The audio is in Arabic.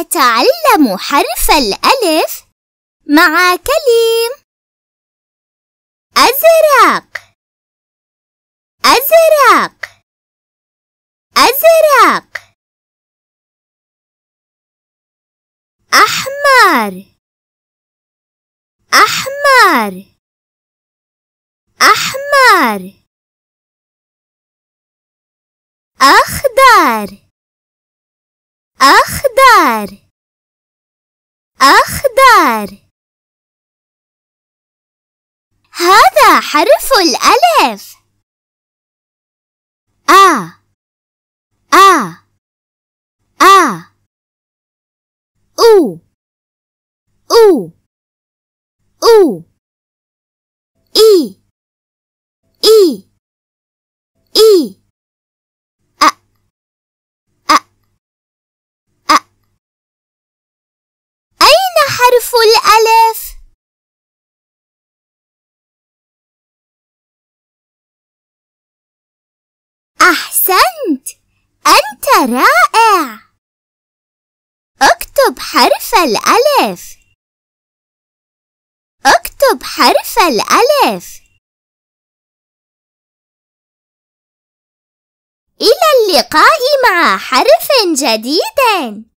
أتعلم حرف الألف مع كليم أزرق أزرق أزرق أحمر أحمر أحمر أخضر أخضر أخضر هذا حرف الألف أ أ أ أو أو أو إي إي إي أحسنت أنت رائع اكتب حرف الألف اكتب حرف الألف إلى اللقاء مع حرف جديد